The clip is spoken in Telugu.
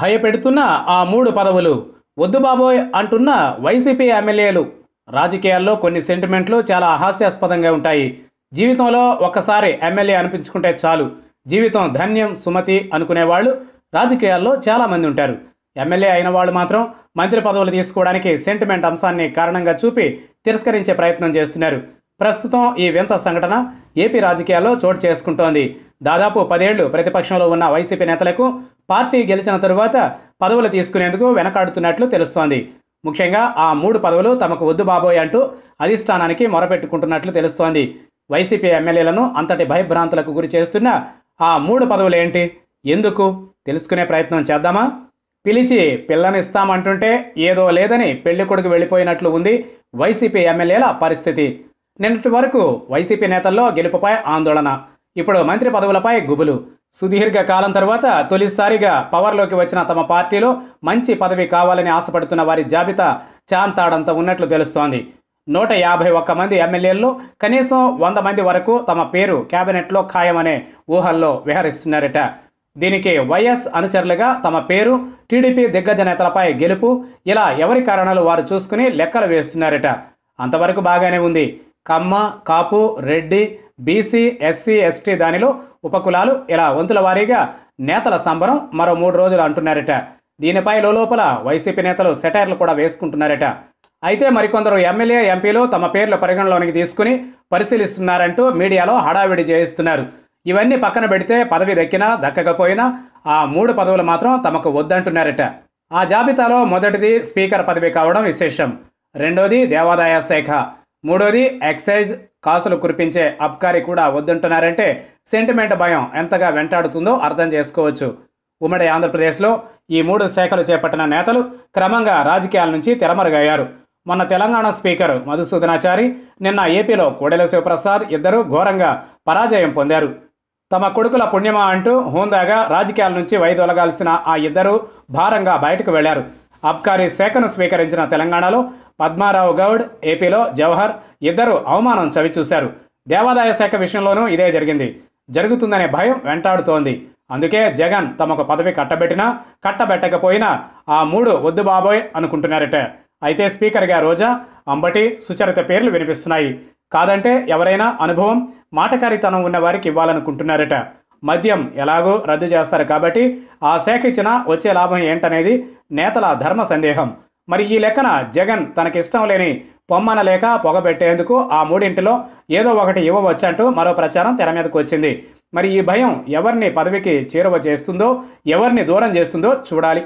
భయపెడుతున్న ఆ మూడు పదవులు వద్దు బాబోయ్ అంటున్న వైసీపీ ఎమ్మెల్యేలు రాజకీయాల్లో కొన్ని సెంటిమెంట్లు చాలా హాస్యాస్పదంగా ఉంటాయి జీవితంలో ఒక్కసారి ఎమ్మెల్యే అనిపించుకుంటే చాలు జీవితం ధన్యం సుమతి అనుకునేవాళ్ళు రాజకీయాల్లో చాలామంది ఉంటారు ఎమ్మెల్యే అయిన వాళ్ళు మాత్రం మంత్రి పదవులు తీసుకోవడానికి సెంటిమెంట్ అంశాన్ని కారణంగా చూపి తిరస్కరించే ప్రయత్నం చేస్తున్నారు ప్రస్తుతం ఈ వింత సంఘటన ఏపీ రాజకీయాల్లో చోటు చేసుకుంటోంది దాదాపు పదేళ్లు ప్రతిపక్షంలో ఉన్న వైసీపీ నేతలకు పార్టీ గెలిచిన తరువాత పదవులు తీసుకునేందుకు వెనకాడుతున్నట్లు తెలుస్తోంది ముఖ్యంగా ఆ మూడు పదవులు తమకు వద్దు బాబోయ్ అంటూ అధిష్టానానికి మొరపెట్టుకుంటున్నట్లు తెలుస్తోంది వైసీపీ ఎమ్మెల్యేలను అంతటి భయభ్రాంతులకు గురి చేస్తున్న ఆ మూడు పదవులు ఏంటి ఎందుకు తెలుసుకునే ప్రయత్నం చేద్దామా పిలిచి పిల్లనిస్తామంటుంటే ఏదో లేదని పెళ్లి కొడుకు వెళ్ళిపోయినట్లు ఉంది వైసీపీ ఎమ్మెల్యేల పరిస్థితి నిన్నటి వరకు వైసీపీ నేతల్లో గెలుపుపై ఆందోళన ఇప్పుడు మంత్రి పదవులపై గుబులు సుదీర్ఘ కాలం తర్వాత తొలిసారిగా పవర్లోకి వచ్చిన తమ పార్టీలో మంచి పదవి కావాలని ఆశపడుతున్న వారి జాబితా చాంతాడంత ఉన్నట్లు తెలుస్తోంది నూట యాభై ఒక్క మంది ఎమ్మెల్యేల్లో కనీసం వంద మంది వరకు తమ పేరు కేబినెట్లో ఖాయమనే ఊహల్లో విహరిస్తున్నారట దీనికి వైఎస్ అనుచరులుగా తమ పేరు టీడీపీ దిగ్గజ నేతలపై గెలుపు ఇలా ఎవరి కారణాలు వారు చూసుకుని లెక్కలు వేస్తున్నారట అంతవరకు బాగానే ఉంది Kamma Kapu Reddy BC SC ST దానిలో ఉపకులాలు ఇలా వంతుల వారీగా నేతల సంబరం మరో మూడు రోజులు అంటున్నారట దీనిపై లోపల వైసీపీ నేతలు సెటైర్లు కూడా వేసుకుంటున్నారట అయితే మరికొందరు ఎమ్మెల్యే ఎంపీలు తమ పేర్లు పరిగణలోనికి తీసుకుని పరిశీలిస్తున్నారంటూ మీడియాలో హడావిడి చేయిస్తున్నారు ఇవన్నీ పక్కన పెడితే పదవి దక్కినా దక్కకపోయినా ఆ మూడు పదవులు మాత్రం తమకు వద్దంటున్నారట ఆ జాబితాలో మొదటిది స్పీకర్ పదవి కావడం విశేషం రెండోది దేవాదాయ శాఖ మూడోది ఎక్సైజ్ కాసులు కురిపించే అబ్కారీ కూడా వద్దంటున్నారంటే సెంటిమెంట్ భయం ఎంతగా వెంటాడుతుందో అర్థం చేసుకోవచ్చు ఉమ్మడి ఆంధ్రప్రదేశ్లో ఈ మూడు శాఖలు చేపట్టిన నేతలు క్రమంగా రాజకీయాల నుంచి తెరమరుగయ్యారు మొన్న తెలంగాణ స్పీకర్ మధుసూదనాచారి నిన్న ఏపీలో కోడెల శివప్రసాద్ ఇద్దరూ ఘోరంగా పరాజయం పొందారు తమ కొడుకుల పుణ్యమా అంటూ హోందాగా రాజకీయాల నుంచి వైదొలగాల్సిన ఆ ఇద్దరు భారంగా బయటకు వెళ్లారు అబ్కారీ శాఖను స్వీకరించిన తెలంగాణలో పద్మారావు గౌడ్ ఏపీలో జవహర్ ఇద్దరు అవమానం చవిచూశారు దేవాదాయ శాఖ విషయంలోనూ ఇదే జరిగింది జరుగుతుందనే భయం వెంటాడుతోంది అందుకే జగన్ తమకు పదవి కట్టబెట్టినా కట్టబెట్టకపోయినా ఆ మూడు వద్దు బాబోయ్ అనుకుంటున్నారట అయితే స్పీకర్గా రోజా అంబటి సుచరిత పేర్లు వినిపిస్తున్నాయి కాదంటే ఎవరైనా అనుభవం మాటకారితనం ఉన్న వారికి ఇవ్వాలనుకుంటున్నారట మద్యం ఎలాగో రద్దు చేస్తారు కాబట్టి ఆ శాఖ ఇచ్చిన వచ్చే లాభం ఏంటనేది నేతల ధర్మ సందేహం మరి ఈ లెక్కన జగన్ తనకిష్టం లేని పొమ్మన లేక పొగబెట్టేందుకు ఆ మూడింటిలో ఏదో ఒకటి ఇవ్వవచ్చంటూ మరో ప్రచారం తెర మీదకు వచ్చింది మరి ఈ భయం ఎవరిని పదవికి చేరువ చేస్తుందో ఎవరిని దూరం చేస్తుందో చూడాలి